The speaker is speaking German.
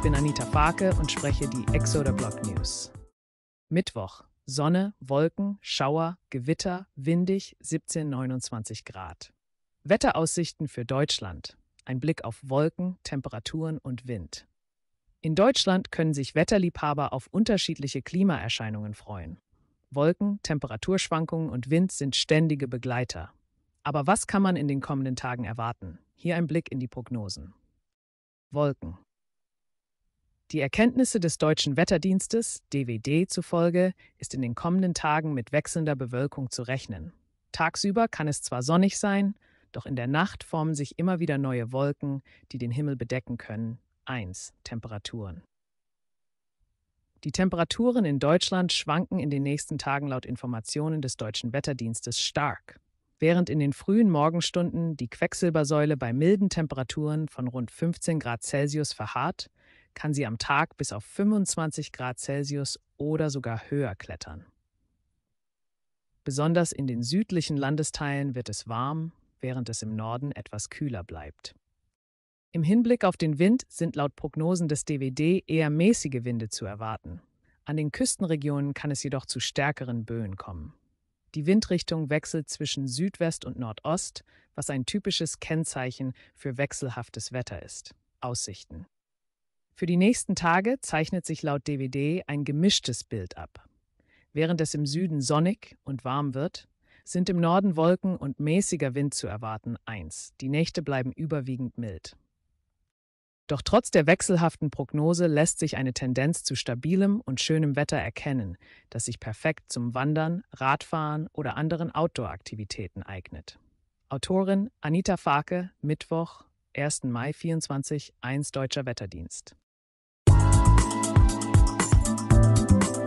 Ich bin Anita Farke und spreche die Exoder Blog News. Mittwoch. Sonne, Wolken, Schauer, Gewitter, windig, 17, 29 Grad. Wetteraussichten für Deutschland. Ein Blick auf Wolken, Temperaturen und Wind. In Deutschland können sich Wetterliebhaber auf unterschiedliche Klimaerscheinungen freuen. Wolken, Temperaturschwankungen und Wind sind ständige Begleiter. Aber was kann man in den kommenden Tagen erwarten? Hier ein Blick in die Prognosen. Wolken. Die Erkenntnisse des Deutschen Wetterdienstes, DWD, zufolge ist in den kommenden Tagen mit wechselnder Bewölkung zu rechnen. Tagsüber kann es zwar sonnig sein, doch in der Nacht formen sich immer wieder neue Wolken, die den Himmel bedecken können. 1. Temperaturen. Die Temperaturen in Deutschland schwanken in den nächsten Tagen laut Informationen des Deutschen Wetterdienstes stark. Während in den frühen Morgenstunden die Quecksilbersäule bei milden Temperaturen von rund 15 Grad Celsius verharrt, kann sie am Tag bis auf 25 Grad Celsius oder sogar höher klettern. Besonders in den südlichen Landesteilen wird es warm, während es im Norden etwas kühler bleibt. Im Hinblick auf den Wind sind laut Prognosen des DWD eher mäßige Winde zu erwarten. An den Küstenregionen kann es jedoch zu stärkeren Böen kommen. Die Windrichtung wechselt zwischen Südwest und Nordost, was ein typisches Kennzeichen für wechselhaftes Wetter ist. Aussichten. Für die nächsten Tage zeichnet sich laut DWD ein gemischtes Bild ab. Während es im Süden sonnig und warm wird, sind im Norden Wolken und mäßiger Wind zu erwarten. Eins, Die Nächte bleiben überwiegend mild. Doch trotz der wechselhaften Prognose lässt sich eine Tendenz zu stabilem und schönem Wetter erkennen, das sich perfekt zum Wandern, Radfahren oder anderen Outdoor-Aktivitäten eignet. Autorin Anita Farke, Mittwoch, 1. Mai 24, 1 Deutscher Wetterdienst.